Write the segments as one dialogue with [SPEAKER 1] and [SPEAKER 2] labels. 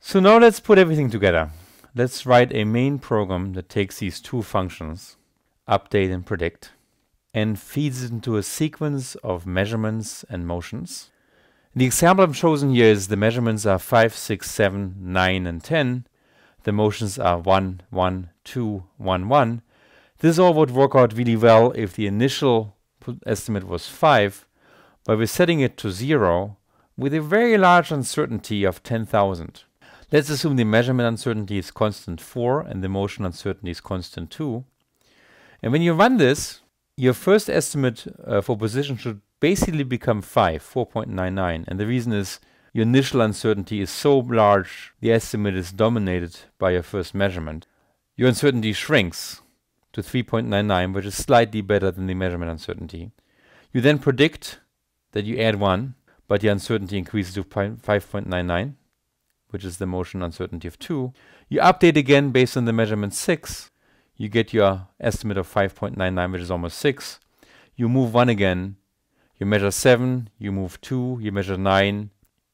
[SPEAKER 1] So now let's put everything together. Let's write a main program that takes these two functions, update and predict, and feeds it into a sequence of measurements and motions. the example I've chosen here is the measurements are 5, 6, 7, 9, and 10. The motions are 1, 1, 2, 1, 1. This all would work out really well if the initial estimate was 5, but we're setting it to 0 with a very large uncertainty of 10,000. Let's assume the measurement uncertainty is constant 4 and the motion uncertainty is constant 2. And when you run this, your first estimate uh, for position should basically become 5, 4.99. And the reason is your initial uncertainty is so large, the estimate is dominated by your first measurement. Your uncertainty shrinks to 3.99, which is slightly better than the measurement uncertainty. You then predict that you add 1, but the uncertainty increases to 5.99 which is the motion uncertainty of 2. You update again based on the measurement 6. You get your estimate of 5.99, which is almost 6. You move 1 again. You measure 7, you move 2, you measure 9,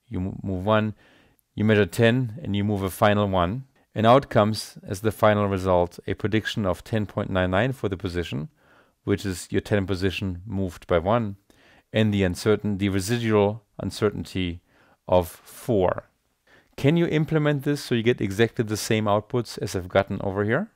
[SPEAKER 1] you move 1, you measure 10, and you move a final 1. And out comes, as the final result, a prediction of 10.99 for the position, which is your 10 position moved by 1, and the uncertain, the residual uncertainty of 4. Can you implement this so you get exactly the same outputs as I've gotten over here?